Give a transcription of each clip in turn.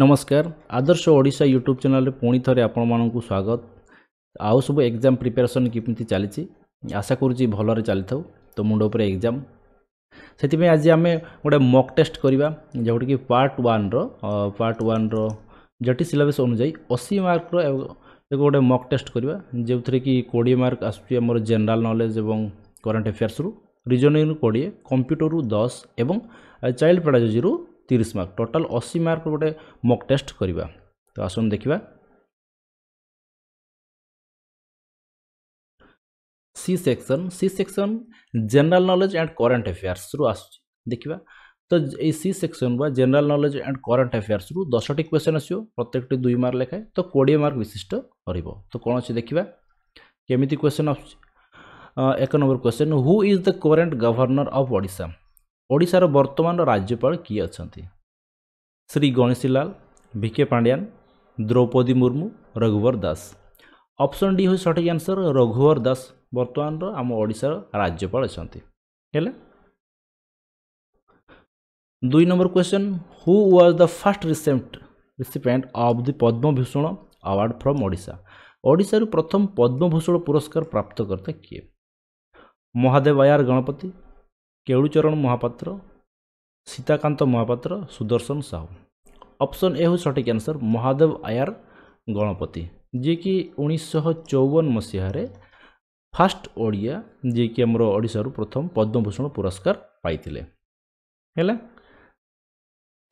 ନମସ୍କାର ଆଦର୍ଶ ଓଡ଼ିଶା ୟୁଟ୍ୟୁବ୍ ଚ୍ୟାନେଲ୍ରେ ପୁଣି ଥରେ ଆପଣମାନଙ୍କୁ ସ୍ୱାଗତ ଆଉ ସବୁ ଏକ୍ଜାମ୍ ପ୍ରିପାରେସନ୍ କେମିତି ଚାଲିଛି ଆଶା କରୁଛି ଭଲରେ ଚାଲିଥାଉ ତ ମୁଣ୍ଡ ଉପରେ ଏକ୍ଜାମ୍ ସେଥିପାଇଁ ଆଜି ଆମେ ଗୋଟେ ମକ୍ ଟେଷ୍ଟ କରିବା ଯେଉଁଠିକି ପାର୍ଟ ୱାନ୍ର ପାର୍ଟ ୱାନ୍ର ଜେଟି ସିଲାବସ୍ ଅନୁଯାୟୀ ଅଶୀ ମାର୍କର ଏକ ଗୋଟେ ମକ୍ ଟେଷ୍ଟ କରିବା ଯେଉଁଥିରେ କି କୋଡ଼ିଏ ମାର୍କ ଆସୁଛି ଆମର ଜେନେରାଲ୍ ନଲେଜ୍ ଏବଂ କରେଣ୍ଟ ଆଫେୟାର୍ସରୁ ରିଜନିଂରୁ କୋଡ଼ିଏ କମ୍ପ୍ୟୁଟରରୁ ଦଶ ଏବଂ ଚାଇଲ୍ଡ ପେଡ଼ାଲୋଜିରୁ তিরিশ মার্ক টোটাল অশী মার্ক গোটে মক টেস্ট করা তো আসুন দেখা C section C section general knowledge and current affairs रु आस देखा तो ये सी सेक्शन बा general knowledge and current affairs रु दस टी क्वेश्चन आसो प्रत्येक दुई मार्क लिखाए तो कोड़े मार्क विशिष्ट रहा तो कौन अच्छे देखा केमी क्वेश्चन आस एक number question who is the current governor of Odisha ଓଡ଼ିଶାର ବର୍ତ୍ତମାନର ରାଜ୍ୟପାଳ କିଏ ଅଛନ୍ତି Shri Ganeshilal VK Pandian Droupadi Murmu Raghubar Das option D ହେଉଛି ସଠିକ୍ ଆନ୍ସର୍ ରଘୁବର ଦାସ ବର୍ତ୍ତମାନର ଆମ ଓଡ଼ିଶାର ରାଜ୍ୟପାଳ ଅଛନ୍ତି ହେଲା ଦୁଇ number question who was the first ରିସେପ୍ଟ recipient of the Padma Bhushan award from Odisha ଓଡ଼ିଶାରୁ ପ୍ରଥମ ପଦ୍ମଭୂଷଣ ପୁରସ୍କାର ପ୍ରାପ୍ତକର୍ତ୍ତା କିଏ ମହାଦେବ ଆୟାର ଗଣପତି କେଳୁଚରଣ ମହାପାତ୍ର ସୀତାକାନ୍ତ ମହାପାତ୍ର ସୁଦର୍ଶନ ସାହୁ ଅପସନ୍ ଏ ହେଉଛି ସଠିକ୍ ଆନ୍ସର ମହାଦେବ ଆୟାର ଗଣପତି ଯିଏକି ଉଣେଇଶହ ଚଉବନ ମସିହାରେ ଫାଷ୍ଟ ଓଡ଼ିଆ ଯିଏକି ଆମର ଓଡ଼ିଶାରୁ ପ୍ରଥମ ପଦ୍ମଭୂଷଣ ପୁରସ୍କାର ପାଇଥିଲେ ହେଲା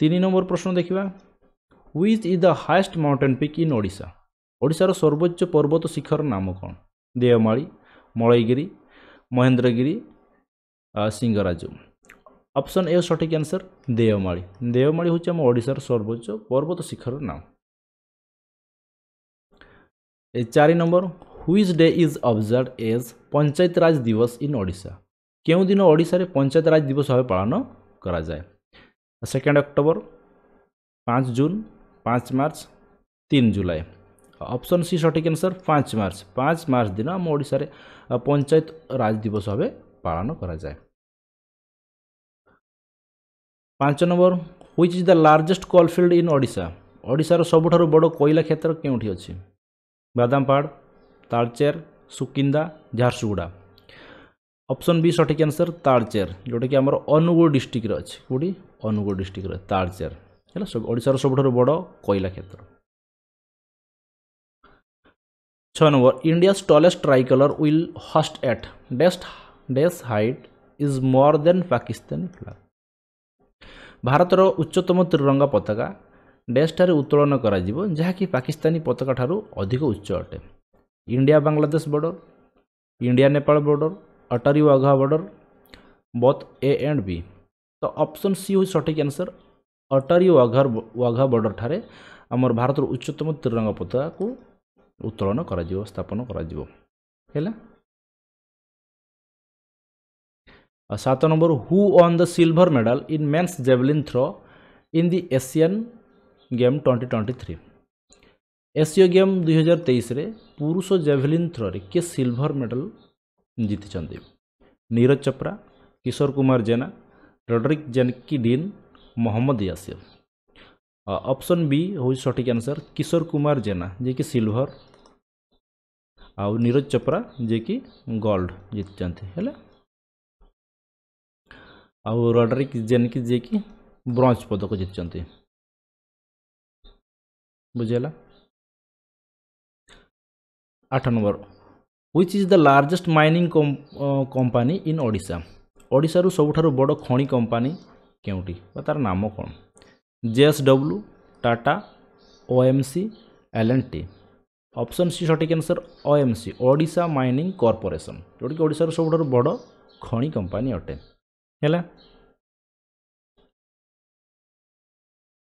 ତିନି ନମ୍ବର ପ୍ରଶ୍ନ ଦେଖିବା which is the highest mountain peak in Odisha ଓଡ଼ିଶାର ସର୍ବୋଚ୍ଚ ପର୍ବତ ଶିଖର ନାମ କ'ଣ ଦେଓମାଳି ମଳେଇଗିରି ମହେନ୍ଦ୍ରଗିରି সিঙ্গরাজু অপশন এ সঠিক অ্যান্সার দেওমাড়ি দেওমাড়ি হচ্ছে আমার ওড়িশার সর্বোচ্চ পর্বত শিখরের নাম এই চারি number which day is observe as Panchayat Raj Diwas in Odisha কেউদিন ওড়িশার পঞ্চায়েত রাজ দিবস ভাবে পালন করা যায় সেকেন্ড অক্টোবর পাঁচ জুন পাঁচ মার্চ তিন জুলাই অপশন সি সঠিক আনসার পাঁচ মার্চ পাঁচ মার্চ দিন আম ওড়িশার পঞ্চায়েত রাজ দিবস ভাবে বাড়ানো করা যায় ପାଞ୍ଚ number which is the largest coal field in Odisha ଓଡ଼ିଶାର ସବୁଠାରୁ ବଡ଼ କୋଇଲା କ୍ଷେତ୍ର କେଉଁଠି ଅଛି ବାଦାମପାଡ଼ ତାଳଚେର ସୁକିନ୍ଦା ଝାରସୁଗୁଡ଼ା ଅପସନ୍ ବି ସଠିକ୍ ଆନ୍ସର୍ ତାଳଚେର ଯେଉଁଟାକି ଆମର ଅନୁଗୁଳ ଡିଷ୍ଟ୍ରିକ୍ଟରେ ଅଛି କେଉଁଠି ଅନୁଗୁଳ ଡିଷ୍ଟ୍ରିକ୍ଟରେ ତାଳଚେର ହେଲା ଓଡ଼ିଶାର ସବୁଠାରୁ ବଡ଼ କୋଇଲା କ୍ଷେତ୍ର ଛଅ number India's tallest tricolour will hoist at ଡେଷ୍ଟ ଡେସ୍ height is more than Pakistan flag ଭାରତର ଉଚ୍ଚତମ ତ୍ରିରଙ୍ଗା ପତାକା ଡେସ୍ଠାରେ ଉତ୍ତୋଳନ କରାଯିବ ଯାହାକି ପାକିସ୍ତାନୀ ପତାକା ଠାରୁ ଅଧିକ ଉଚ୍ଚ ଅଟେ India Bangladesh border India Nepal border Attari Wagah border both A and B ତ ଅପସନ୍ ସି ହେଉଛି ସଠିକ୍ ଆନ୍ସର୍ ଅଟାରି ୱାଘା ୱାଘା ବର୍ଡ଼ରଠାରେ ଆମର ଭାରତର ଉଚ୍ଚତମ ତ୍ରିରଙ୍ଗା ପତାକାକୁ ଉତ୍ତୋଳନ କରାଯିବ ସ୍ଥାପନ କରାଯିବ ହେଲା सात number who won the silver medal in men's javelin throw in the Asian game twenty twenty three एसीय गेम दुई हजार तेईस पुरुष जेभेलीन रे किए सिल्भर मेडल जीति Neeraj Chopra Kishore Kumar Jena Roderick Genki Dean Mohammad Yasir option B हो सठिक आंसर किशोर कुमार जेना जे कि सिल्भर आउ नीरज चोपड़ा जे कि गोल्ड जीति है आउ रडरिक जेनकि जेकि ब्रज पदक जीति बुझेगा आठ number which is the largest mining company in Odisha ओडार सब बड़ खी कंपानी के तार नाम कौन JSW Tata O M C L and T option C सठिक answer O M C Odisha mining corporation जोटि ओडार सब बड़ खी कंपानी अटे ହେଲା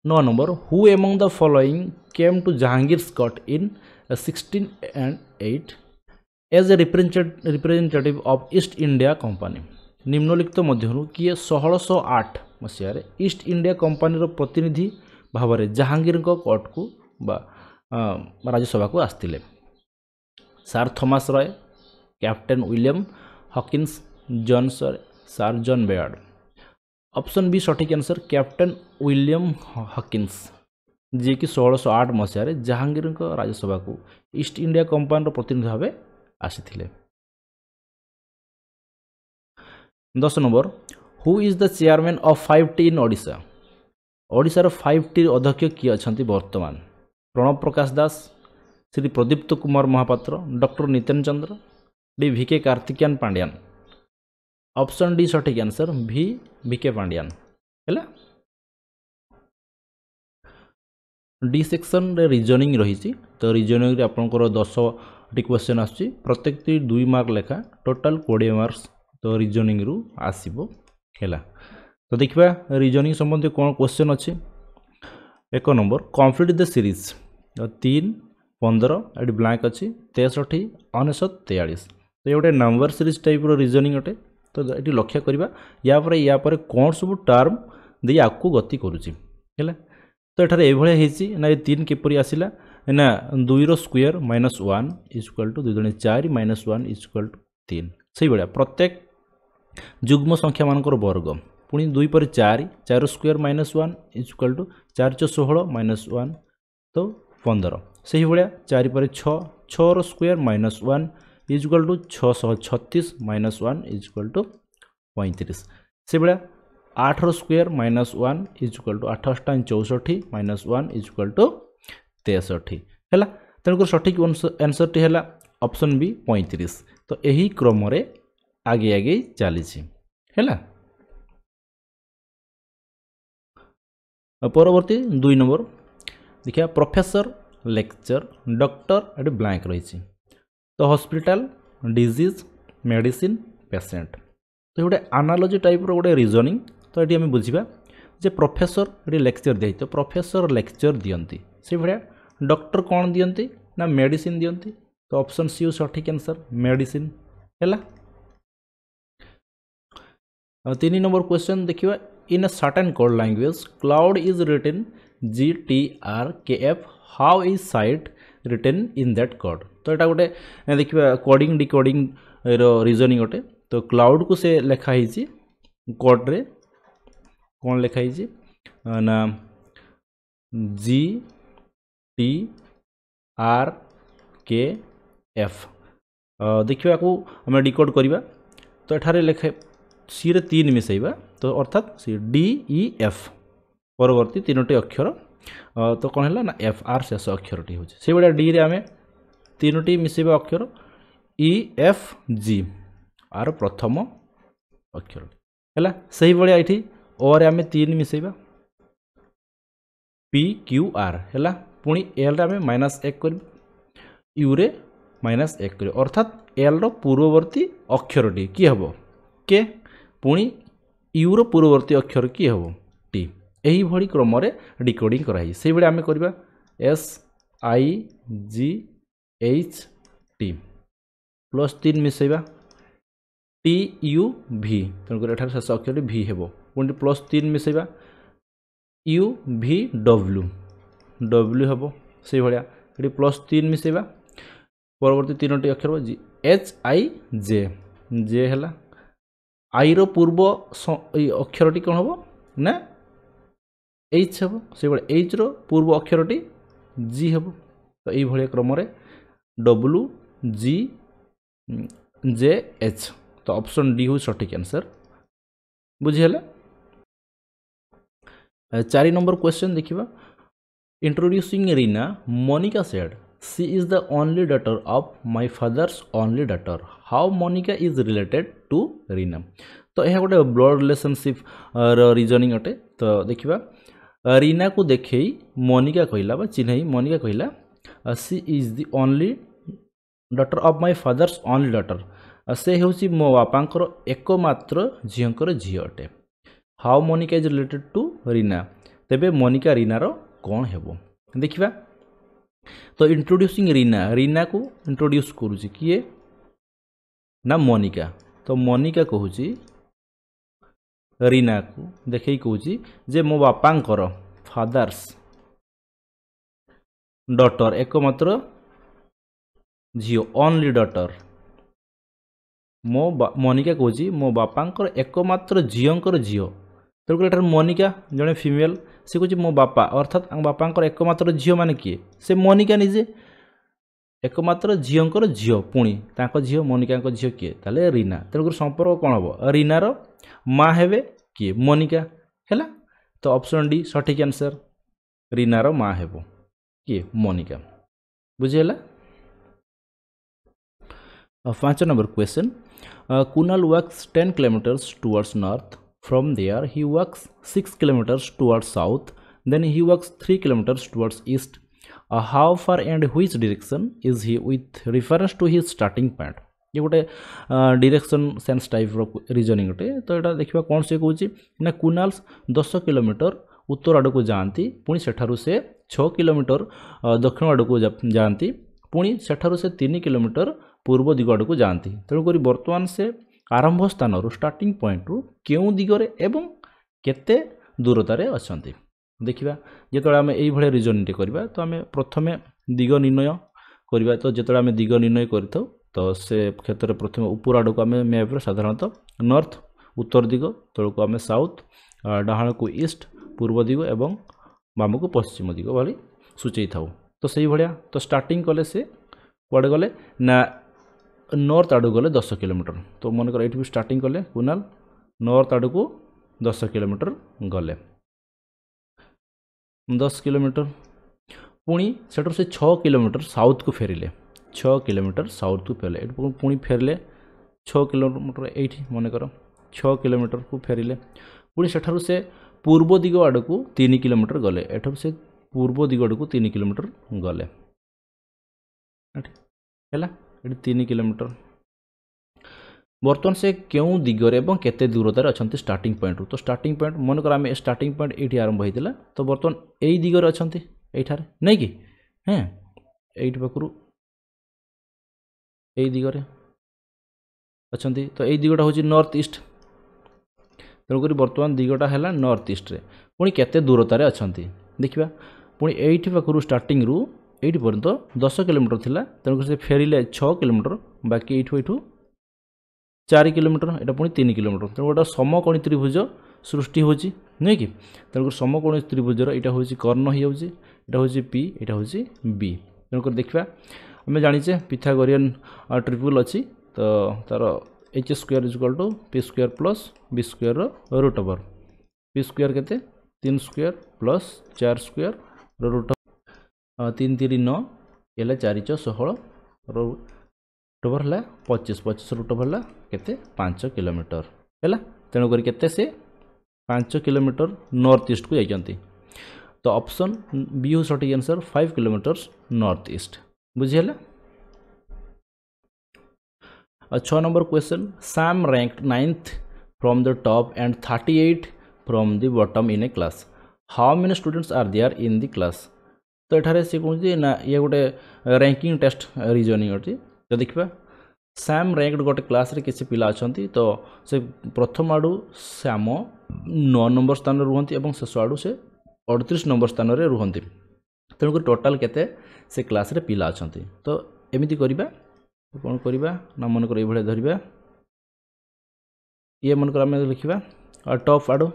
ନଅ number who among the following came to Jahangir ସ୍କଟ in sixteen and eight as a ରିପ୍ରେଜେଣ୍ଟେ representative of East India company ନିମ୍ନଲିଖିତ ମଧ୍ୟରୁ କିଏ ଷୋହଳଶହ ଆଠ ମସିହାରେ ଇଷ୍ଟ ଇଣ୍ଡିଆ କମ୍ପାନୀର ପ୍ରତିନିଧି ଭାବରେ ଜାହାଙ୍ଗୀରଙ୍କ କୋର୍ଟକୁ ବା ରାଜ୍ୟସଭାକୁ ଆସିଥିଲେ sir Thomas Roe captain William Hawkins ଜନ୍ସର सार्जन बेयर्ड অপশন বি সঠিক আনসার ক্যাপ্টেন উইলিয়াম হকিন্স ଯିଏକି ଷୋହଳଶହ ଆଠ ମସିହାରେ ଜାହାଙ୍ଗୀରଙ୍କ ରାଜ୍ୟସଭାକୁ ଇଷ୍ଟ ଇଣ୍ଡିଆ କମ୍ପାନୀର ପ୍ରତିନିଧି ଭାବେ ଆସିଥିଲେ ଦଶ number who is the chairman of five T in Odisha ଓଡ଼ିଶାର ଫାଇଭ୍ ଟିର ଅଧ୍ୟକ୍ଷ କିଏ ଅଛନ୍ତି ବର୍ତ୍ତମାନ Pranab Prakash Das Shri Pradipta Kumar Mohapatra doctor Niten Chandra D V K Karthikeyan Pandian option D ସଠିକ୍ answer V V K Pandian ହେଲା ଡି ସେକ୍ସନ୍ରେ ରିଜନିଂ ରହିଛି ତ ରିଜନିଂରେ ଆପଣଙ୍କର ଦଶଟି କ୍ୱେଶ୍ଚନ୍ ଆସୁଛି ପ୍ରତ୍ୟେକଟି ଦୁଇ ମାର୍କ ଲେଖା ଟୋଟାଲ୍ କୋଡ଼ିଏ ମାର୍କସ୍ ତ ରିଜନିଂରୁ ଆସିବ ହେଲା ତ ଦେଖିବା ରିଜନିଂ ସମ୍ବନ୍ଧୀୟ କ'ଣ କ୍ୱେଶ୍ଚନ୍ ଅଛି ଏକ ନମ୍ବର କମ୍ପ୍ଲିଟ୍ ଦ ସିରିଜ୍ ତିନ ପନ୍ଦର ଏଠି ବ୍ଲାଙ୍କ ଅଛି ତେଷଠି ଅନେଶତ ତେୟାଳିଶ ତ ଏ ଗୋଟେ ନମ୍ବର ସିରିଜ୍ ଟାଇପ୍ର ରିଜନିଂ ଅଟେ ତ ଏଠି ଲକ୍ଷ୍ୟ କରିବା ୟାପରେ ୟା ପରେ କ'ଣ ସବୁ ଟର୍ମ ଦେଇ ଆଗକୁ ଗତି କରୁଛି ହେଲା ତ ଏଠାରେ ଏଭଳିଆ ହେଇଛି ନା ଏ ତିନି କିପରି ଆସିଲା ନା ଦୁଇର square minus one is equal to ଦୁଇ ଜଣେ ଚାରି ମାଇନସ୍ ୱାନ୍ ଇଜକ୍ୱାଲ୍ ଟୁ ତିନି ସେହିଭଳିଆ ପ୍ରତ୍ୟେକ ଯୁଗ୍ମ ସଂଖ୍ୟାମାନଙ୍କର ବର୍ଗ ପୁଣି ଦୁଇ ପରେ ଚାରି ଚାରିର square minus one is equal to ଚାରି ଛଅ ଷୋହଳ ମାଇନସ୍ ୱାନ୍ ତ ପନ୍ଦର ସେହିଭଳିଆ ଚାରି ପରେ ଛଅ ଛଅର square minus one is equal to छः छत्तीस माइनस वन इज्क्वाल टू पैंतीस से भाया आठर square minus one is equal to आठ time minus one is equal to तेसठी है तेणुकर सठिक आंसर टी है ऑप्शन बी पैंतीस तो यही क्रम आगे आगे चली परवर्ती दुई नंबर देखा professor lecture doctor at blank रही तो हस्पिटाल डिजिज मेडिसीन पेसेंट तो गोटे आनालोजी टाइप रोटे रिजनिंग तो ये आम बुझा जो प्रफेसर ये लेक्चर दिए तो प्रफेसर लेक्चर दिखाई डक्टर कौन दिखती ना मेडिसीन दिखती तो अपसन सी सठिक आंसर मेडिसीन है तीन नंबर क्वेश्चन देखिए in a certain code language cloud is written G T R K F how is sat written in that code ତ ଏଇଟା ଗୋଟେ ଦେଖିବା କୋଡ଼ିଂ ଡିକୋଡ଼ିଂର ରିଜନିଂ ଗୋଟେ ତ କ୍ଲାଉଡ଼କୁ ସେ ଲେଖା ହେଇଛି କୋଡ଼୍ରେ କ'ଣ ଲେଖା ହେଇଛି ନା ଜି ଟି ଆର୍ କେ ଏଫ୍ ଦେଖିବାକୁ ଆମେ ଡିକୋଡ଼୍ କରିବା ତ ଏଠାରେ ଲେଖା ସିରେ ତିନି ମିଶାଇବା ତ ଅର୍ଥାତ୍ ସି ଡି ଇ ଏଫ୍ ପରବର୍ତ୍ତୀ ତିନୋଟି ଅକ୍ଷର ତ କ'ଣ ହେଲା ନା ଏଫ୍ ଆର୍ ଶେଷ ଅକ୍ଷରଟି ହେଉଛି ସେଇଭଳିଆ ଡିରେ ଆମେ ତିନୋଟି ମିଶିବା ଅକ୍ଷର ଇ ଏଫ୍ ଜି ଆର ପ୍ରଥମ ଅକ୍ଷରଟି ହେଲା ସେହିଭଳିଆ ଏଠି ଓରେ ଆମେ ତିନି ମିଶେଇବା ପି କ୍ୟୁ ଆର୍ ହେଲା ପୁଣି ଏଲ୍ରେ ଆମେ ମାଇନସ୍ ଏକ କରିବା ୟୁରେ ମାଇନସ୍ ଏକ କରିବା ଅର୍ଥାତ୍ ଏଲ୍ର ପୂର୍ବବର୍ତ୍ତୀ ଅକ୍ଷରଟି କିଏ ହେବ କେ ପୁଣି ୟୁର ପୂର୍ବବର୍ତ୍ତୀ ଅକ୍ଷର କିଏ ହେବ ଏହିଭଳି କ୍ରମରେ ଡିକୋଡ଼ିଂ କରାହେଇଛି ସେଇଭଳି ଆମେ କରିବା S I G H T plus ତିନି ମିଶାଇବା ଟି ୟୁ ଭି ତେଣୁକରି ଏଠାରେ ଶେଷ ଅକ୍ଷରଟି ଭି ହେବ ପୁଣି ପ୍ଲସ୍ ତିନି ମିଶାଇବା ୟୁ ଭି ଡବ୍ଲ୍ୟୁ ଡବ୍ଲ୍ୟୁ ହେବ ସେଇଭଳିଆ ଏଠି ପ୍ଲସ୍ ତିନି ମିଶାଇବା ପରବର୍ତ୍ତୀ ତିନୋଟି ଅକ୍ଷର G H I J J ହେଲା ଆଇର ପୂର୍ବ ଅକ୍ଷରଟି କ'ଣ ହେବ ନା এইচ ହେବ ସେଇଭଳି ଏଚ୍ର ପୂର୍ବ ଅକ୍ଷରଟି ଜି ହେବ ତ ଏଇଭଳିଆ କ୍ରମରେ ଡବ୍ଲୁ ଜି ଜେ ଏଚ୍ ତ ଅପସନ୍ ଡି ହେଉଛି ସଠିକ୍ ଆନ୍ସର୍ ବୁଝିହେଲା ଚାରି ନମ୍ବର କ୍ୱେଶ୍ଚନ୍ ଦେଖିବା introducing Rina Monica said she is the only daughter of my father's only daughter how Monica is related to Rina ତ ଏହା ଗୋଟେ ବ୍ଲଡ୍ ରିଲେସନସିପ୍ର ରିଜନିଂ ଅଟେ ତ ଦେଖିବା रीना को देखई मोनिका कहला बा चिन्हई मोनिका कहला she is the only daughter of my father's only daughter से ହେଉଛି ମୋ ବାପାଙ୍କର ଏକମାତ୍ର ଝିଅଙ୍କର ଝିଅ ଅଟେ how Monica is related to Rina ତେବେ ମୋନିକା ରୀନାର କ'ଣ ହେବ ଦେଖିବା ତ ଇଣ୍ଟ୍ରୋଡ୍ୟୁସିଂ ରୀନା ରୀନାକୁ ଇଣ୍ଟ୍ରୋଡ୍ୟୁସ୍ କରୁଛି କିଏ ନା ମୋନିକା ତ ମୋନିକା କହୁଛି ରୀନାକୁ ଦେଖେଇ କହୁଛି ଯେ ମୋ ବାପାଙ୍କର ଫାଦର୍ସ ଡଟର ଏକମାତ୍ର ଝିଅ ଓନ୍ଲି ଡଟର ମୋ ମନିକା କହୁଛି ମୋ ବାପାଙ୍କର ଏକମାତ୍ର ଝିଅଙ୍କର ଝିଅ ତେଣୁକରି ଏଠାରେ ମନିକା ଜଣେ ଫିମେଲ୍ ସେ କହୁଛି ମୋ ବାପା ଅର୍ଥାତ୍ ବାପାଙ୍କର ଏକମାତ୍ର ଝିଅ ମାନେ କିଏ ସେ ମନିକା ନିଜେ एकम्र झीर झी पी झी मनिका झी किए ताले रीना तेणुकर संपर्क कौन हम रीनार माँ हे किए मनिका है तो ऑप्शन डी सठिक आंसर रीनार माँ हे किए मनिका बुझेगा पांच number question Kunal walks ten kilometres towards north from there he walks six kilometres towards south then he walks three kilometres towards east how far and which direction is he with reference to his starting point ये गोटे direction sense type reasoning गोटे तो यहाँ देखा कौन से कहे ना कुनाल्स दस किलोमीटर उत्तर आड़ को जाती पुणी सेठार से छ किलोमीटर दक्षिण आड़ को जाती पुणी सेठार से तीन किलोमीटर पूर्व दिग आड़ को जाती तेणुक बर्तमान से आरंभ स्थान ଷ୍ଟାର୍ଟିଂ ପଏଣ୍ଟରୁ पॉइंट रू के दिगरे केूरतार अच्छा देखा जिते आम ये रिजनिंग करवा तो आम प्रथम दिग निर्णय करवा तो जिते आम दिग निर्णय कर तो से क्षेत्र में प्रथम ऊपर आड़ को आम मैप्रे साधारणतः नर्थ उत्तर दिग तौक आम साउथ ଡାହାଣ କୁ ଇଷ୍ଟ ପୂର୍ବ ଦିଗ ଏବଂ ବାମକୁ ପଶ୍ଚିମ ଦିଗ ଭଳି ସୂଚାଇ ଥାଉ ତ ସେଇଭଳିଆ ତ ଷ୍ଟାର୍ଟିଂ କଲେ ସେ କୁଆଡ଼େ ଗଲେ ନା ନର୍ଥ ଆଡ଼କୁ ଗଲେ ଦଶ କିଲୋମିଟର ତ ମନେକର ଏଇଠୁ ଷ୍ଟାର୍ଟିଂ କଲେ କୁନାଲ ନର୍ଥ ଆଡ଼କୁ ଦଶ କିଲୋମିଟର ଗଲେ दस किलोमीटर पुणी सेठ से छः किलोमीटर साउथ को फेरिले छः किलोमीटर साउथ को फेरिले पुणी फेरले छः किलोमीटर ये मन कर छः किलोमीटर को फेरिले पुणी सेठ से पूर्व दिग आड़ को तीन किलोमीटर गले एठू से पूर्व दिग आड़ को तीन किलोमीटर गले है तीन किलोमीटर বর্তমান সে কেউ দিগরে এবং কেতে দূরতার অনেক স্টার্টিং পয়েন্টরু তো স্টার্টিং পয়েন্ট মনে করি আমি স্টার্টিং পয়েন্ট এইটি আরম্ভ হয়েছিল তো বর্তমান এই দিগরে অনেক এইঠারে নাই কি হ্যাঁ এইটি পাখু এই দিগরে অনেক তো এই দিগটা হচ্ছে নর্থ ইস্ট তেমকরি বর্তমান দিগটা হল নর্থ ইস্টরে পুঁ কেতে দূরতার অনেক দেখা পুঁ এইটি পাখু স্টার্টিং রু এইটি পর্যন্ত দশ কিলোমিটর লা তেমক সে ফেরিলে ছ কিলোমিটর বাকি এইটু এইটু ଚାରି କିଲୋମିଟର ଏଇଟା ପୁଣି ତିନି କିଲୋମିଟର ତେଣୁ ଗୋଟେ ସମକୋଣୀ ତ୍ରିଭୁଜ ସୃଷ୍ଟି ହେଉଛି ନୁହେଁ କି ତେଣୁକରି ସମକୋଣୀ ତ୍ରିଭୁଜର ଏଇଟା ହେଉଛି କର୍ଣ୍ଣ ହେଇଯାଉଛି ଏଇଟା ହେଉଛି ପି ଏଇଟା ହେଉଛି ବି ତେଣୁକରି ଦେଖିବା ଆମେ ଜାଣିଛେ ପିଥାଗୋରିଆନ୍ ଟ୍ରିପୁଲ୍ ଅଛି ତ ତା'ର H square is equal to P square plus B ସ୍କୋୟାରର ରୁଟ୍ ଓଭର୍ ପି ସ୍କୋୟାର କେତେ ତିନି ସ୍କୋୟାର ପ୍ଲସ୍ ଚାରି ସ୍କୋୟାର ରୁଟ୍ ତିନି ତିନି ନଅ ହେଲା ଚାରି ଛଅ ଷୋହଳ टोटल है पचीस पचीस रूट ओभर के पांच कोमीटर है तेणुक पांच कोमीटर नर्थ ईस्ट को जाती तो अपसन बी हूँ सठिक answer five kilometres north east बुझीगला छ number question Sam ranks ninth from the top and eight from the bottom in a class how many students are there in the class तो यार सी कहते ना ये गोटे रैंकिंग टेस्ट रिजनिंग अटी ଯଦି ଦେଖିବା ସ୍ୟାମ୍ ରେଙ୍କଡ଼ ଗୋଟେ କ୍ଲାସ୍ରେ କିଛି ପିଲା ଅଛନ୍ତି ତ ସେ ପ୍ରଥମ ଆଡ଼ୁ ଶ୍ୟାମ ନଅ ନମ୍ବର ସ୍ଥାନରେ ରୁହନ୍ତି ଏବଂ ଶେଷ ଆଡ଼ୁ ସେ ଅଠତିରିଶ ନମ୍ବର ସ୍ଥାନରେ ରୁହନ୍ତି ତେଣୁକରି ଟୋଟାଲ୍ କେତେ ସେ କ୍ଲାସ୍ରେ ପିଲା ଅଛନ୍ତି ତ ଏମିତି କରିବା କ'ଣ କରିବା ନା ମନେକର ଏଇଭଳିଆ ଧରିବା ଇଏ ମନେକର ଆମେ ଲେଖିବା ଆଉ ଟପ୍ ଆଡ଼ୁ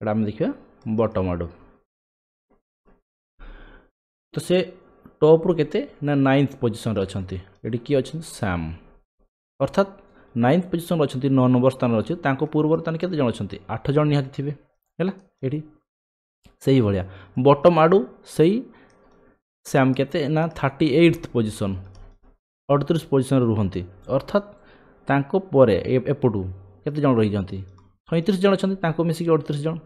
ଏଇଟା ଆମେ ଦେଖିବା ବଟମ୍ ଆଡ଼ୁ ତ ସେ ଟପ୍ରୁ କେତେ ନା ନାଇନ୍ଥ ପୋଜିସନ୍ରେ ଅଛନ୍ତି ଏଠି କିଏ ଅଛନ୍ତି ଶ୍ୟାମ୍ ଅର୍ଥାତ୍ ନାଇନ୍ଥ ପୋଜିସନ୍ରେ ଅଛନ୍ତି ନଅ ନମ୍ବର ସ୍ଥାନରେ ଅଛି ତାଙ୍କ ପୂର୍ବରୁ ତାହେଲେ କେତେ ଜଣ ଅଛନ୍ତି ଆଠ ଜଣ ନିହାତି ଥିବେ ହେଲା ଏଠି ସେଇଭଳିଆ ବଟମ୍ ଆଡ଼ୁ ସେଇ ଶ୍ୟାମ୍ କେତେ ନା ଥାର୍ଟି ଏଇଟ୍ଥ ପୋଜିସନ୍ ଅଠତିରିଶ ପୋଜିସନ୍ରେ ରୁହନ୍ତି ଅର୍ଥାତ୍ ତାଙ୍କ ପରେ ଏପଟୁ କେତେ ଜଣ ରହିଛନ୍ତି ସଇଁତିରିଶ ଜଣ ଅଛନ୍ତି ତାଙ୍କୁ ମିଶିକି ଅଠତିରିଶ ଜଣ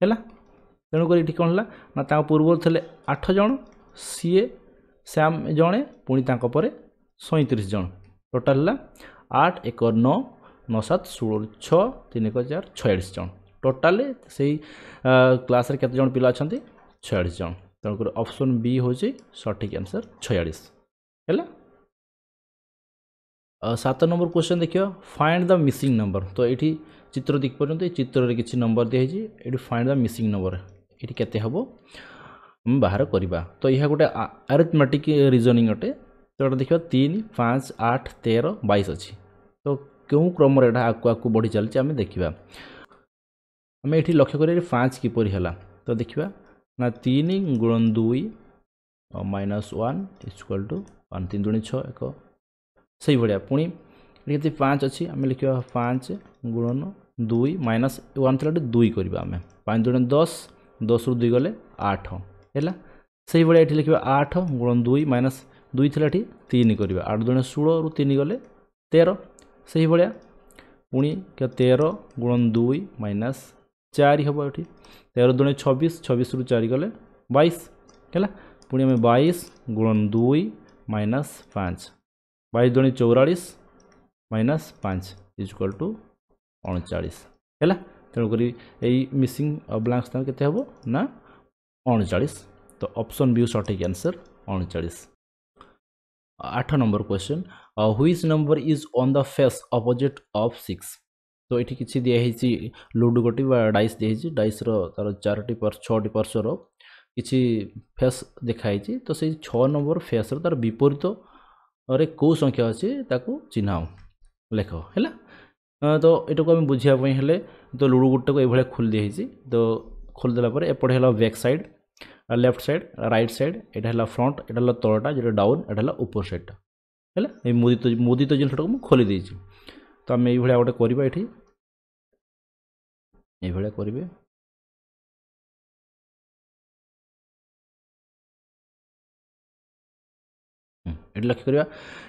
ହେଲା ତେଣୁକରି ଏଠି କ'ଣ ହେଲା ନା ତାଙ୍କ ପୂର୍ବରୁ ଥିଲେ ଆଠ ଜଣ ସିଏ ଶ୍ୟାମ ଜଣେ ପୁଣି ତାଙ୍କ ପରେ ସଇଁତିରିଶ ଜଣ ଟୋଟାଲ୍ ହେଲା ଆଠ ଏକ ନଅ ନଅ ସାତ ଷୋହଳ ଛଅ ତିନି ଏକ ଚାରି ଛୟାଳିଶ ଜଣ ଟୋଟାଲି ସେଇ କ୍ଲାସ୍ରେ କେତେଜଣ ପିଲା ଅଛନ୍ତି ଛୟାଳିଶ ଜଣ ତେଣୁକରି ଅପସନ୍ ବି ହେଉଛି ସଠିକ୍ ଆନ୍ସର୍ ଛୟାଳିଶ ହେଲା ସାତ ନମ୍ବର କ୍ୱେଶ୍ଚନ୍ ଦେଖିବା ଫାଇଣ୍ଡ ଦ ମିସିଂ ନମ୍ବର ତ ଏଇଠି ଚିତ୍ର ଦେଖି ପାରୁଛନ୍ତି ଚିତ୍ରରେ କିଛି ନମ୍ବର ଦିଆହେଇଛି ଏଇଠି ଫାଇଣ୍ଡ ଦ ମିସିଂ ନମ୍ବର ଏଇଠି କେତେ ହେବ ବାହାର କରିବା ତ ଏହା ଗୋଟେ ଆରିଥମେଟିକ୍ ରିଜନିଂ ଅଟେ ତ ଏଇଟା ଦେଖିବା ତିନି ପାଞ୍ଚ ଆଠ ତେର ବାଇଶ ଅଛି ତ କେଉଁ କ୍ରମରେ ଏଇଟା ଆଗକୁ ଆଗକୁ ବଢ଼ି ଚାଲିଛି ଆମେ ଦେଖିବା ଆମେ ଏଠି ଲକ୍ଷ୍ୟ କରିବା ପାଞ୍ଚ କିପରି ହେଲା ତ ଦେଖିବା ନା ତିନି ଗୁଣ ଦୁଇ minus one equal to one ତିନି ଦୁଣି ଛଅ ଏକ ସେଇଭଳିଆ ପୁଣି ଏଠି ଯଦି ପାଞ୍ଚ ଅଛି ଆମେ ଲେଖିବା ପାଞ୍ଚ ଗୁଣନ ଦୁଇ ମାଇନସ୍ ୱାନ୍ ଥିଲା ଦୁଇ କରିବା ଆମେ ପାଞ୍ଚ ଦୁଣ ଦଶ ଦଶରୁ ଦୁଇ ଗଲେ ଆଠ ହେଲା ସେଇଭଳିଆ ଏଠି ଲେଖିବା ଆଠ ଗୁଣ ଦୁଇ ମାଇନସ୍ ଦୁଇ ଥିଲା ଏଠି ତିନି କରିବା ଆଠ ଜଣେ ଷୋହଳରୁ ତିନି ଗଲେ ତେର ସେହିଭଳିଆ ପୁଣି ତେର ଗୁଣ ଦୁଇ ମାଇନସ୍ ଚାରି ହେବ ଏଠି ତେର ଜଣେ ଛବିଶ ଛବିଶରୁ ଚାରି ଗଲେ ବାଇଶ ହେଲା ପୁଣି ଆମେ ବାଇଶ গুণন ଦୁଇ মাইনাস ପାଞ୍ଚ ବାଇଶ ଜଣେ ଚଉରାଳିଶ মাইনাস ପାଞ୍ଚ ইজ ইকাল টু অণচাশ ହେଲା ତେଣୁକରି ଏଇ ମିସିଂ ବ୍ଲାଙ୍କ ସ୍ଥାନ କେତେ ହେବ ନା અણચાળીસ તો ઓપ્શન બી સટીક આન્સર અણચાળીસ આઠ number question which number is on the face opposite of six ତ ଏଠି କିଛି ଦିଆହେଇଛି ଲୁଡ଼ୁ ଗୋଟି ବା ଡାଇସ୍ ଦିଆହେଇଛି ଡାଇସ୍ର ତା'ର ଚାରୋଟି ଛଅଟି ପାର୍ଶ୍ୱର କିଛି ଫେସ୍ ଦେଖାହେଇଛି ତ ସେଇ ଛଅ ନମ୍ବର ଫେସ୍ର ତା'ର ବିପରୀତରେ କେଉଁ ସଂଖ୍ୟା ଅଛି ତାକୁ ଚିହ୍ନାଅ ଲେଖ ହେଲା ତ ଏଟାକୁ ଆମେ ବୁଝିବା ପାଇଁ ହେଲେ ତ ଲୁଡ଼ୁ ଗୋଟିଟାକୁ ଏଇଭଳିଆ ଖୋଲି ଦିଆହେଇଛି ତ ଖୋଲିଦେଲା ପରେ ଏପଟେ ହେଲା back side left side right side এটা ହେଲା ଫ୍ରଣ୍ଟ এটা ହେଲା ତଳଟା ଯେଉଁଟା ଡାଉନ୍ ଏଟା ହେଲା ଉପର ସାଇଡ଼ଟା ହେଲା ଏଇ ମୁଦିତ ମୁଦିତ ଜିନିଷଟାକୁ ମୁଁ ଖୋଲି ଦେଇଛି ତ ଆମେ ଏଇଭଳିଆ ଗୋଟେ କରିବା ଏଠି ଏଇଭଳିଆ କରିବେ ଏଠି ଲକ୍ଷ୍ୟ କରିବା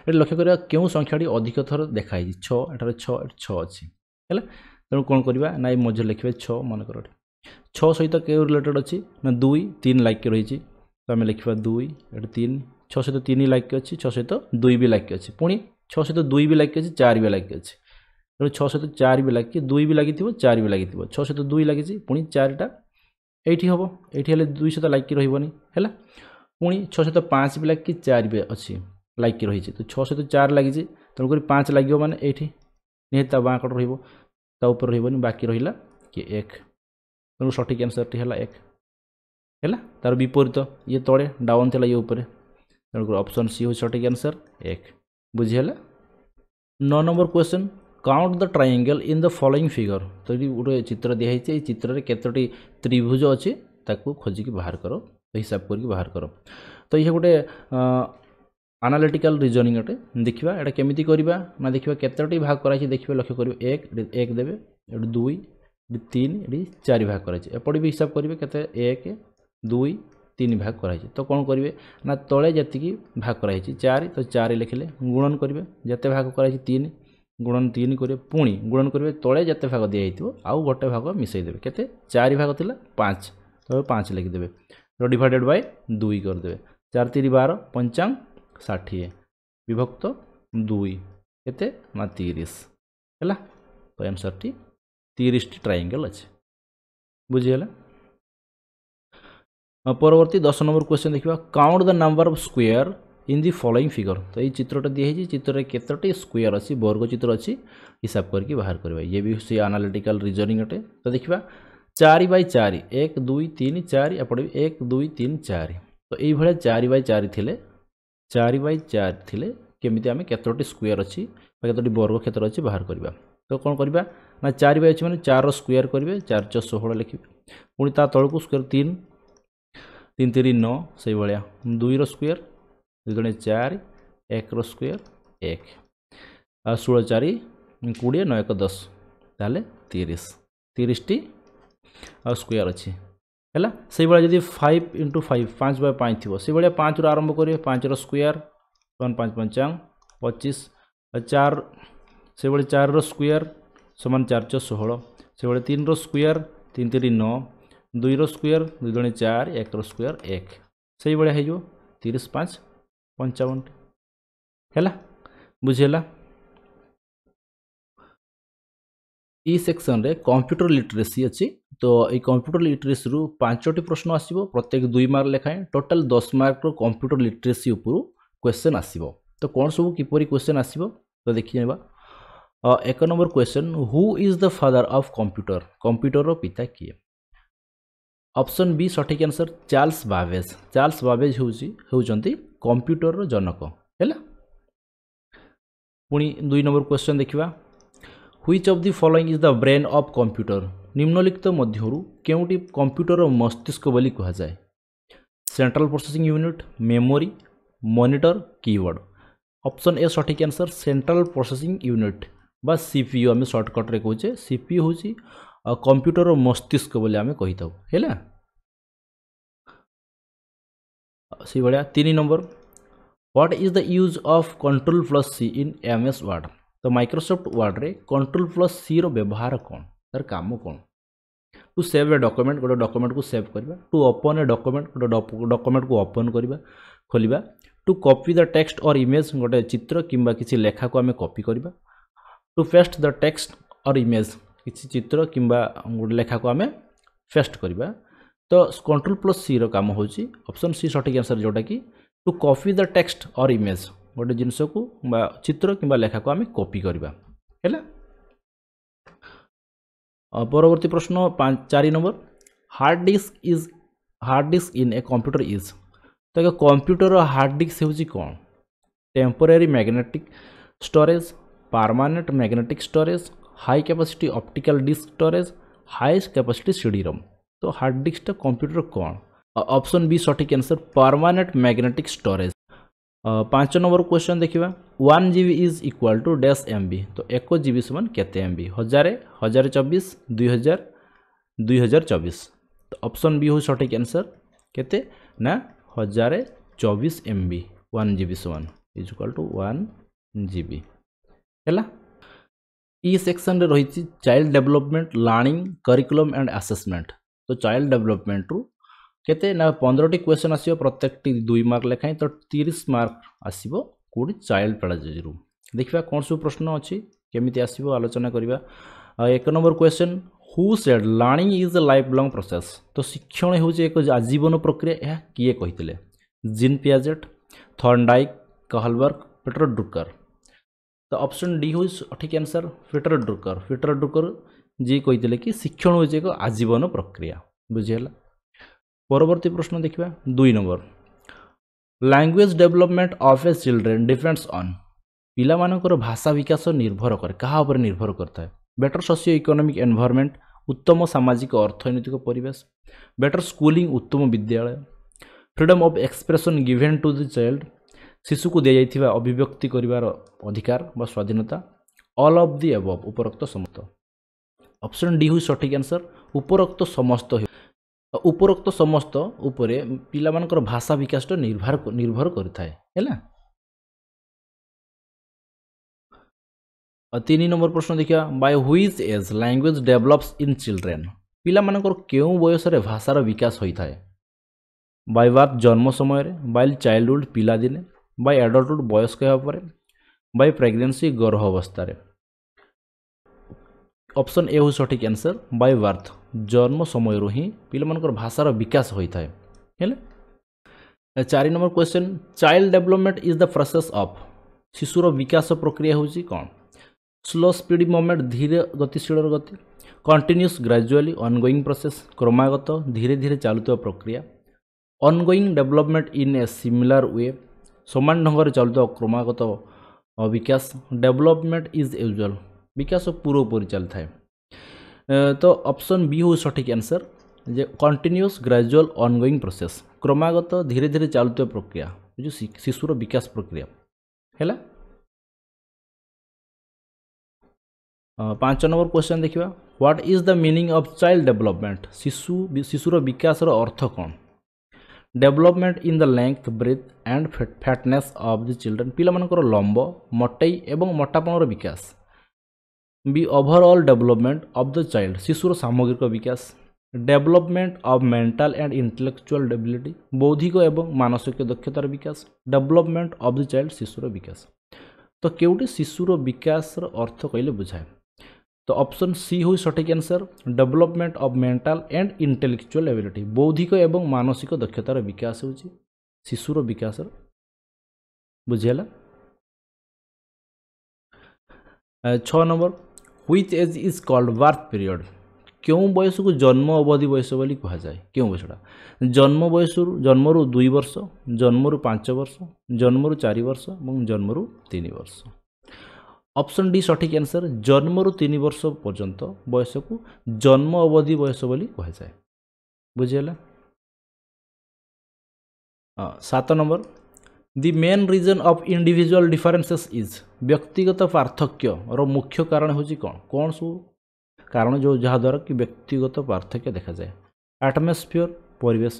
ଏଠି ଲକ୍ଷ୍ୟ କରିବା କେଉଁ ସଂଖ୍ୟାଟି ଅଧିକ ଥର ଦେଖାହେଇଛି ଛଅ ଏଠାରେ ଛଅ ଏଠି ଛଅ ଅଛି ହେଲା ତେଣୁ କ'ଣ କରିବା ନା ଏଇ ମଝିରେ ଲେଖିବା ଛଅ ମନେକର ଏଠି ଛଅ ସହିତ କେଉଁ ରିଲେଟେଡ଼୍ ଅଛି ନା ଦୁଇ ତିନି ଲାଇକ୍ ରହିଛି তো আমি লিখিবা দুই এটি তিন ছ সহিত তিন লাইক্য অছি ছ সহিত দুই বি লাইক্য অছি পুঁ ছ সহিত দুই বি লাইক্য অছি চার বি লাইক্য অছি ତେଣୁ ଛଅ ସହିତ ଚାରି ବି ଲାଗି ଦୁଇ ବି ଲାଗିଥିବ ଚାରି ବି ଲାଗିଥିବ ଛଅ ସହିତ ଦୁଇ ଲାଗିଛି ପୁଣି ଚାରିଟା ଏଇଠି ହେବ ଏଇଠି ହେଲେ ଦୁଇ ସହିତ ଲାଗିକି ରହିବନି ହେଲା ପୁଣି ଛଅ ସହିତ ପାଞ୍ଚ ବି ଲାଗିକି ଚାରି ବି ଅଛି ଲାଗିକି ରହିଛି ତ ଛଅ ସହିତ ଚାରି ଲାଗିଛି ତେଣୁକରି ପାଞ୍ଚ ଲାଗିବ ମାନେ ଏଇଠି ନିହାତି ତା ବାଁ କଟ ରହିବ ତା ଉପରେ ରହିବନି ବାକି ରହିଲା କି ଏକ ତେଣୁ ସଠିକ୍ ଆନ୍ସର୍ଟି ହେଲା ଏକ ହେଲା ତା'ର ବିପରୀତ ଇଏ ତଳେ ଡାଉନ୍ ଥିଲା ଇଏ ଉପରେ ତେଣୁକରି ଅପସନ୍ ସି ହେଉଛି ସଠିକ୍ ଆନ୍ସର୍ ଏକ ବୁଝିହେଲା ନଅ number question count the triangle in the following figure ତ ଏଠି ଗୋଟେ ଚିତ୍ର ଦିଆହେଇଛି ଏଇ ଚିତ୍ରରେ କେତୋଟି ତ୍ରିଭୁଜ ଅଛି ତାକୁ ଖୋଜିକି ବାହାର କର ହିସାବ କରିକି ବାହାର କର ତ ଇଏ ଗୋଟେ ଆନାଲିଟିକାଲ ରିଜନିଂ ଅଟେ ଦେଖିବା ଏଇଟା କେମିତି କରିବା ନା ଦେଖିବା କେତୋଟି ଭାଗ କରାହେଇଛି ଦେଖିବା ଲକ୍ଷ୍ୟ କରିବା ଏକ ଏକ ଦେବେ ଏଠୁ ଦୁଇ এটি তিন এটি চারি ভাগ করা হয়েছে এপটে বি হিসাব করবে কত এক দুই তিন ভাগ করা হয়েছে তো কোণ করবে না তলে যেতিকি ভাগ করা হয়েছে চারি তো চারি লিখলে গুণন করবে যেতে ভাগ করা হয়েছে তিন গুণন তিন করে পুঁড়ি গুণন করবে তলে যেতে ভাগ দিয়া হয়েছিল আউ গোটে ভাগ মিশাই দেবে কেতে চারি ভাগ লা পাঁচ তবে পাঁচ লিখিদেবে তো ডিভাইডেড বাই দুই করেদেবে চার তিরি বার পঞ্চাং ষাঠিয়ে বিভক্ত দুই কেতে না তিরিশ ହେଲା ତ ଆନ୍ସର୍ଟି তিরিশটি ট্রাইঙ্গেল আছে বুঝিগলা পরবর্তী দশ নম্বর কোশ্চেন দেখা count the number of square in the following figure তো এই চিত্রটা দিয়ে হয়েছে চিত্রের কতটি স্কোয়ার অছি বর্গচিত্র অছি হিসাব করি বাহার করা ইয়ে বি সে আনালিটিকাল রিজনিং অটে তো দেখা চারি বাই চারি এক দুই তিন চারি আপনার এক দুই তিন চারি তো এইভাবে চারি বাই চারি লে চারি বাই চারি লে কেমিতি আমি কতটি স্কোয়ার অছি বা কতটি বর্গক্ষেত্র অছি বাহার করা তো কোণ করা मैं चार बै अच्छे मैंने चार स्कोय करेंगे चार षोह लिखे पुणी तौक स्क्र तीन तीन तीन नौ से भाया दुईर स्क्वे दुजे चार एक रोय एक षोह चार कोड़े नौ एक दस ताल तीस तीस टी स्क् अच्छे है से भाया जब फाइव इंटु फाइव पाँच बै पाँच थी से भाया पाँच रु आरंभ करेंगे पाँच रोयर वन पाँच पंचांग पचीस चार से भाई चार स्क्वेयर ସମାନ ଚାରିଶହ ଷୋହଳ ସେଭଳି ତିନିର ସ୍କୋୟାର୍ ତିନି ତିନି ନଅ ଦୁଇର ସ୍କୋୟାର୍ ଦୁଇ ଜଣେ ଚାରି ଏକର ସ୍କୋୟାର୍ ଏକ ସେଇଭଳିଆ ହେଇଯିବ ତିରିଶ ପାଞ୍ଚ ପଞ୍ଚାବନଟି ହେଲା ବୁଝିହେଲା ଇ ସେକ୍ସନରେ କମ୍ପ୍ୟୁଟର ଲିଟରେସି ଅଛି ତ ଏଇ କମ୍ପ୍ୟୁଟର ଲିଟରେସିରୁ ପାଞ୍ଚଟି ପ୍ରଶ୍ନ ଆସିବ ପ୍ରତ୍ୟେକ ଦୁଇ ମାର୍କ ଲେଖାଏଁ ଟୋଟାଲ୍ ଦଶ ମାର୍କର କମ୍ପ୍ୟୁଟର ଲିଟରେସି ଉପରୁ କ୍ୱେଶ୍ଚନ୍ ଆସିବ ତ କ'ଣ ସବୁ କିପରି କ୍ୱେଶ୍ଚନ୍ ଆସିବ ତ ଦେଖିନେବା एक number question who is the father of computer computer रो पिता किए ऑप्शन बी सठिक answer Charles Babbage Charles Babbage हूँ कंप्यूटर जनक है पुणी दुई नंबर क्वेश्चन देखा which of the following is the brain of computer निम्नलिखित मध्य के कंप्यूटर मस्तिष्क बोली कहुए central processing unit memory monitor keyboard option A सठिक आंसर सेंट्रल प्रोसेसिंग यूनिट ବା ସିପିୟୁ ଆମେ ସର୍ଟକଟ୍ରେ କହୁଛେ ସିପିୟୁ ହେଉଛି କମ୍ପ୍ୟୁଟର ମସ୍ତିଷ୍କ ବୋଲି ଆମେ କହିଥାଉ ହେଲା ସେଇଭଳିଆ ତିନି number what is the use of control plus C in M S Word ତ ମାଇକ୍ରୋସଫ୍ଟ ୱାର୍ଡ଼ରେ କଣ୍ଟ୍ରୋଲ୍ ପ୍ଲସ୍ ସିର ବ୍ୟବହାର କ'ଣ ତା'ର କାମ କ'ଣ ଟୁ ସେଭ୍ ଏ ଡକ୍ୟୁମେଣ୍ଟ ଗୋଟେ ଡକ୍ୟୁମେଣ୍ଟକୁ ସେଭ୍ କରିବା ଟୁ ଓପନ୍ ଏ ଡକ୍ୟୁମେଣ୍ଟ ଗୋଟେ ଡକ୍ୟୁମେଣ୍ଟକୁ ଓପନ୍ କରିବା ଖୋଲିବା to copy the text or image ଗୋଟେ ଚିତ୍ର କିମ୍ବା କିଛି ଲେଖାକୁ ଆମେ କପି କରିବା टू फेस्ट द टेक्स्ट और इमेज किसी चित्र कि गोटे लेखा को आम फेस्ट करवा तो कंट्रोल प्लस सी राम होप्शन सी सठिक आंसर जोटा कि टू कपी द टेक्स्ट और इमेज गोटे जिनस को चित्र कि लेखा को आम कपी करवा परवर्त प्रश्न चार number hard disk is hard disk in a computer is तो एक कंप्यूटर हार्ड डिस्क हो temporary magnetic storage permanent magnetic storage high capacity optical disk storage highest capacity CD ROM तो हार्ड डिस्क टा कंप्यूटर कौन ऑप्शन बी सठिक answer permanent magnetic storage पांच number question देखा one G is equal to dash M B तो एक जी B सामान के एम बी हजार हजार चबिश दुई हजार दुई हजार चबिश तो अप्सन बी हूँ सठिक आंसर के हजार चौबीस M B one G B सामान is equal to one GB ହେଲା ଇ ସେକ୍ସନରେ ରହିଛି child development learning curriculum and assessment ତ ଚାଇଲ୍ଡ ଡେଭଲପମେଣ୍ଟରୁ କେତେ ନା ପନ୍ଦରଟି କ୍ୱେଶ୍ଚନ୍ ଆସିବ ପ୍ରତ୍ୟେକଟି ଦୁଇ ମାର୍କ ଲେଖାଏଁ ତ ତିରିଶ ମାର୍କ ଆସିବ କେଉଁଠି ଚାଇଲ୍ଡ ପେଡାଗୋଜିରୁ ଦେଖିବା କ'ଣ ସବୁ ପ୍ରଶ୍ନ ଅଛି କେମିତି ଆସିବ ଆଲୋଚନା କରିବା ଏକ number question who said learning is a life long process ତ ଶିକ୍ଷଣ ହେଉଛି ଏକ ଆଜୀବନ ପ୍ରକ୍ରିୟା ଏହା କିଏ କହିଥିଲେ ଜିନ୍ ପିଆଜେଟ୍ ଥର୍ଣ୍ଣାଇକ୍ କହଲବର୍ଗ ପିଟର ଡ୍ରୁକର ତ ଅପସନ୍ ଡି ହେଉଛି ସଠିକ୍ answer Peter Drucker Peter Drucker ଯିଏ କହିଥିଲେ କି ଶିକ୍ଷଣ ହେଉଛି ଏକ ଆଜୀବନ ପ୍ରକ୍ରିୟା ବୁଝିହେଲା ପରବର୍ତ୍ତୀ ପ୍ରଶ୍ନ ଦେଖିବା ଦୁଇ number language development of a children depends on ପିଲାମାନଙ୍କର ଭାଷା ବିକାଶ ନିର୍ଭର କରେ କାହା ଉପରେ ନିର୍ଭର କରିଥାଏ ବେଟର ସୋସିଓ ଇକୋନୋମିକ୍ ଏନଭାରମେଣ୍ଟ ଉତ୍ତମ ସାମାଜିକ ଅର୍ଥନୈତିକ ପରିବେଶ ବେଟର ସ୍କୁଲିଂ ଉତ୍ତମ ବିଦ୍ୟାଳୟ freedom of expression given to the child ଶିଶୁକୁ ଦିଆଯାଇଥିବା ଅଭିବ୍ୟକ୍ତି କରିବାର ଅଧିକାର ବା ସ୍ୱାଧୀନତା ଅଲ୍ ଅଫ୍ ଦି ଏବଭ୍ ଉପରୋକ୍ତ ସମସ୍ତ ଅପସନ୍ ଡି ହେଉଛି ସଠିକ୍ ଆନ୍ସର୍ ଉପରୋକ୍ତ ସମସ୍ତ ଉପରୋକ୍ତ ସମସ୍ତ ଉପରେ ପିଲାମାନଙ୍କର ଭାଷା ବିକାଶଟା ନିର୍ଭର ନିର୍ଭର କରିଥାଏ ହେଲା ଆଉ ତିନି ନମ୍ବର ପ୍ରଶ୍ନ ଦେଖିବା by which age language develops in children ପିଲାମାନଙ୍କର କେଉଁ ବୟସରେ ଭାଷାର ବିକାଶ ହୋଇଥାଏ ବାଇ ବାର୍ଥ ଜନ୍ମ ସମୟରେ ବାଇ ଚାଇଲ୍ଡହୁଡ଼୍ ପିଲାଦିନେ বাই অ্যাডাল্টহুড বয়স্ক হওয়া পরে বাই প্রেগনেন্সি গর্ভ অবস্থায় অপশন এ হচ্ছে সঠিক আনসর বাই বার্থ জন্ম সময় হি পিলার ভাষার বিকাশ হয়ে থাকে হলে চারি number question child development is the process of শিশুর বিকাশ প্রক্রিয়া হচ্ছে কম স্লো স্পিড মুভমেন্ট ধীরে গতিশীলর গতি কন্টিনিউস গ্রাজুয়ালি অনগোয়িং প্রসেস ক্রমাগত ধীরে ধীরে চালুতা প্রক্রিয়া ongoing development in a similar way समान ढंग से चलित क्रमगत विकास डेवलपमेंट इज यूजुआल विकास पूरापूरी चल था तो ऑप्शन बी हो सठिक आंसर जे कंटिन्यूस ग्रेजुअल ऑनगोइंग प्रोसेस क्रमगत धीरे धीरे चलत प्रक्रिया जो शिशुर विकास प्रक्रिया है पांच नंबर क्वेश्चन देखा what is the meaning of child development शिशु शिशुर विकास अर्थ कौन development in the length breadth and fatness of the children ପିଲାମାନଙ୍କର ଲମ୍ବ ମଟେଇ ଏବଂ ମୋଟାପଣର ବିକାଶ B overall development of the child ଶିଶୁର ସାମଗ୍ରିକ ବିକାଶ development of mental and intellectual ability ବୌଦ୍ଧିକ ଏବଂ ମାନସିକ ଦକ୍ଷତାର ବିକାଶ ଡେଭଲପମେଣ୍ଟ ଅଫ୍ ଦି ଚାଇଲ୍ଡ ଶିଶୁର ବିକାଶ ତ କେଉଁଠି ଶିଶୁର ବିକାଶର ଅର୍ଥ କହିଲେ ବୁଝାଏ ତ ଅପସନ୍ ସି ହେଉଛି ସଠିକ୍ answer development of mental and intellectual ability ବୌଦ୍ଧିକ ଏବଂ ମାନସିକ ଦକ୍ଷତାର ବିକାଶ ହେଉଛି ଶିଶୁର ବିକାଶର ବୁଝିହେଲା ଛଅ number which age is called birth period କେଉଁ ବୟସକୁ ଜନ୍ମ ଅବଧି ବୟସ ବୋଲି କୁହାଯାଏ କେଉଁ ବୟସଟା ଜନ୍ମ ବୟସରୁ ଜନ୍ମରୁ ଦୁଇ ବର୍ଷ ଜନ୍ମରୁ ପାଞ୍ଚ ବର୍ଷ ଜନ୍ମରୁ ଚାରି ବର୍ଷ ଏବଂ ଜନ୍ମରୁ ତିନି ବର୍ଷ অপশন ডি সঠিক অ্যানসার জন্মৰৰ 3 বছৰ পৰ্যন্ত বয়সক জন্ম অৱধি বয়স বুলি কোৱা হয়। বুজিলা? 7 number the main reason of individual differences is ব্যক্তিগত পার্থক্যৰ মূল কাৰণ হ'ল কি কোন কোন সূ কাৰণ যো যাহেৰ কি ব্যক্তিগত পার্থক্য দেখা যায়। Атমস্ফিয়ৰ পৰিবেশ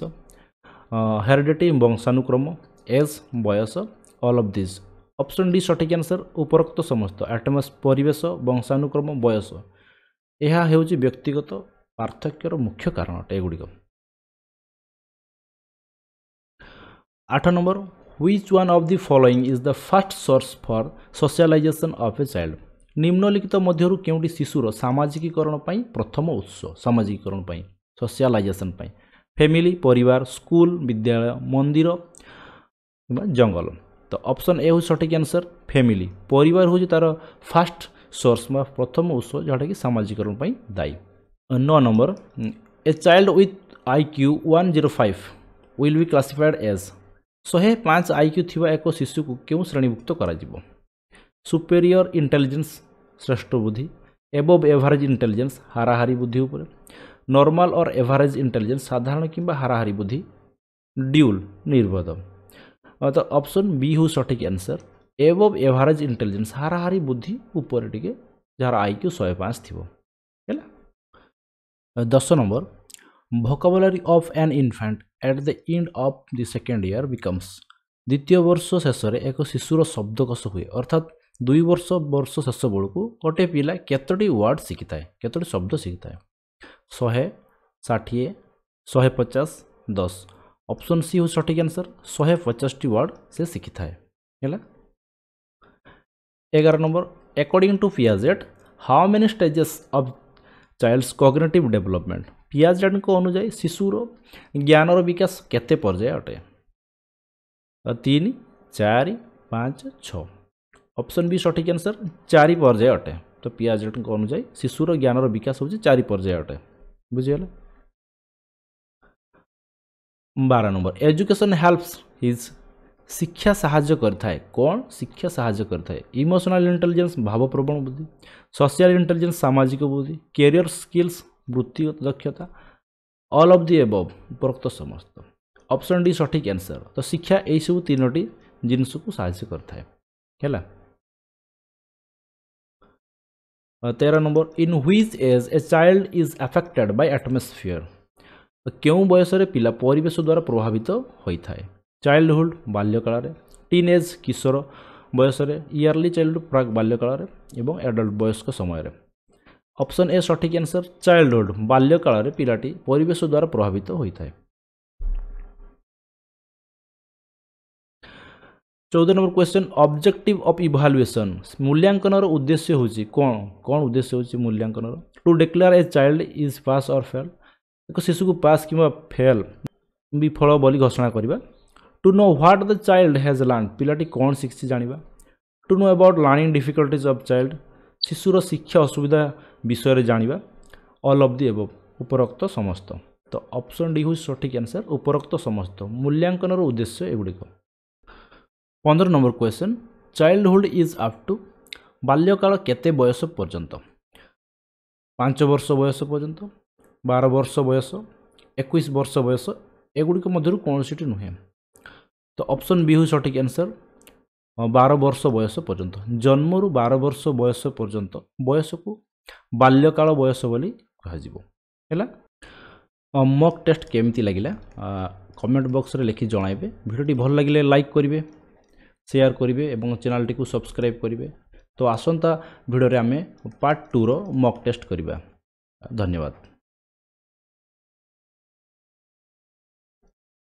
হেৰিডিটি বংশানুক্রম এছ বয়স all of this option D ସଠିକ୍ ଆନ୍ସର୍ ଉପରୋକ୍ତ ସମସ୍ତ ଆଟମସ୍ ପରିବେଶ ବଂଶାନୁକ୍ରମ ବୟସ ଏହା ହେଉଛି ବ୍ୟକ୍ତିଗତ ପାର୍ଥକ୍ୟର ମୁଖ୍ୟ କାରଣ ଅଟେ ଏଗୁଡ଼ିକ ଆଠ number which one of the following is the first source for socialisation of a child ନିମ୍ନଲିଖିତ ମଧ୍ୟରୁ କେଉଁଠି ଶିଶୁର ସାମାଜିକୀକରଣ ପାଇଁ ପ୍ରଥମ ଉତ୍ସ ସାମାଜିକୀକରଣ ପାଇଁ ସୋସିଆଲାଇଜେସନ୍ ପାଇଁ ଫ୍ୟାମିଲି ପରିବାର ସ୍କୁଲ ବିଦ୍ୟାଳୟ ମନ୍ଦିର କିମ୍ବା ଜଙ୍ଗଲ तो ऑप्शन ए हो सठिक आंसर फैमिली पर फास्ट सोर्स प्रथम उत्स जोटा कि सामाजिकरण दायी नौ number a child with I Q one zero five will be classified as शहे पाँच आई क्यू थ एक शिशु को क्यों श्रेणीभुक्त हो सुपेरियर श्रेष्ठ बुद्धि एबव एवरेज इंटेलीजेन्स हाराहारी बुद्धि नर्माल और एवरेज इंटेलीजेन्स साधारण किंवा हाराहारी बुद्धि ड्यूल निर्भर অত অপশন বি হউ সঠিক অ্যানসার এবভ এভারেজ ইন্টেলিজেন্স সারা হারি বুদ্ধি উপরে টিকে যা আইকিউ 105 থিবো হেলা 10 number vocabulary of an infant at the end of the second year becomes দ্বিতীয় বর্ষ শেষরে এক শিশুৰ শব্দকোষ হ'য়ে অর্থাৎ দুই বছৰ বর্ষ শেষৰ লুকু কটে পিলা কতটি ওয়ার্ড শিকিতাে কতটি শব্দ শিকিতাে 100 60 150 10 ऑप्शन सी हो सठिक आंसर शहे पचास टी वार्ड से सीखी थाए एगार number according to Piaget how many stages of child's cognitive development Piaget अनुजाई शिशुर ज्ञान विकास केत पर्याय अटे तीन चार पाँच छप्सन बी सठिक आंसर चार पर्याय अटे तो पियाजेट अनुजाई शिशुर ज्ञान विकास हो चार पर्याय अटे बुझीगला ବାର ନମ୍ବର ଏଜୁକେସନ୍ ହେଲ୍ପସ୍ ହିଜ୍ ଶିକ୍ଷା ସାହାଯ୍ୟ କରିଥାଏ କ'ଣ ଶିକ୍ଷା ସାହାଯ୍ୟ କରିଥାଏ ଇମୋସନାଲ୍ ଇଣ୍ଟେଲିଜେନ୍ସ ଭାବପ୍ରବଣ ବୁଦ୍ଧି ସୋସିଆଲ୍ ଇଣ୍ଟେଲିଜେନ୍ସ ସାମାଜିକ ବୁଦ୍ଧି କ୍ୟାରିୟର ସ୍କିଲ୍ସ ବୃତ୍ତିଗତ ଦକ୍ଷତା ଅଲ୍ ଅଫ୍ ଦି ଏବଭ୍ ଉପରୋକ୍ତ ସମସ୍ତ ଅପସନ୍ ଡି ସଠିକ୍ ଆନ୍ସର ତ ଶିକ୍ଷା ଏହିସବୁ ତିନୋଟି ଜିନିଷକୁ ସାହାଯ୍ୟ କରିଥାଏ ହେଲା ତେର number in which age a child is affected by atmosphere কয়ো বয়সরে pila পরিবেষ দ্বারা প্রভাবিত হইতাে চাইল্ডহুড বাল্যকালরে টিনেস কিশোর বয়সরে ইয়ারলি চাইল্ডহুড প্রাক বাল্যকালরে এবন অ্যাডাল্ট বয়সকো সময়রে অপশন এ সঠিক অ্যানসার চাইল্ডহুড বাল্যকালরে পিরিয়ডি পরিবেষ দ্বারা প্রভাবিত হইতাে 14 number question objective of evaluation মূল্যাঙ্কনর উদ্দেশ্য হচি কোন কোন উদ্দেশ্য হচি মূল্যাঙ্কনর to declare a child is pass or fail ଏକ ଶିଶୁକୁ ପାସ୍ କିମ୍ବା ଫେଲ୍ ବିଫଳ ବୋଲି ଘୋଷଣା କରିବା to know what the child has learnt ପିଲାଟି କ'ଣ ଶିଖିଛି ଜାଣିବା to know about learning difficulties of child ଶିଶୁର ଶିକ୍ଷା ଅସୁବିଧା ବିଷୟରେ ଜାଣିବା ଅଲ୍ ଅଫ୍ ଦି ଏଭବ ଉପରୋକ୍ତ ସମସ୍ତ ତ ଅପସନ୍ ଡି ହେଉଛି ସଠିକ୍ ଆନ୍ସର୍ ଉପରୋକ୍ତ ସମସ୍ତ ମୂଲ୍ୟାଙ୍କନର ଉଦ୍ଦେଶ୍ୟ ଏଗୁଡ଼ିକ ପନ୍ଦର number question childhood is up to ବାଲ୍ୟକାଳ କେତେ ବୟସ ପର୍ଯ୍ୟନ୍ତ ପାଞ୍ଚ ବର୍ଷ ବୟସ ପର୍ଯ୍ୟନ୍ତ ବାର ବର୍ଷ ବୟସ ଏକୋଇଶ ବର୍ଷ ବୟସ ଏଗୁଡ଼ିକ ମଧ୍ୟରୁ କୌଣସିଟି ନୁହେଁ ତ ଅପସନ୍ ବି ହେଉଛି ସଠିକ୍ ଆନ୍ସର୍ ବାର ବର୍ଷ ବୟସ ପର୍ଯ୍ୟନ୍ତ ଜନ୍ମରୁ ବାର ବର୍ଷ ବୟସ ପର୍ଯ୍ୟନ୍ତ ବୟସକୁ ବାଲ୍ୟକାଳ ବୟସ ବୋଲି କୁହାଯିବ ହେଲା ମକ୍ ଟେଷ୍ଟ କେମିତି ଲାଗିଲା କମେଣ୍ଟ ବକ୍ସରେ ଲେଖି ଜଣାଇବେ ଭିଡ଼ିଓଟି ଭଲ ଲାଗିଲେ ଲାଇକ୍ କରିବେ ସେୟାର କରିବେ ଏବଂ ଚ୍ୟାନେଲଟିକୁ ସବସ୍କ୍ରାଇବ୍ କରିବେ ତ ଆସନ୍ତା ଭିଡ଼ିଓରେ ଆମେ ପାର୍ଟ ଟୁର ମକ୍ ଟେଷ୍ଟ କରିବା ଧନ୍ୟବାଦ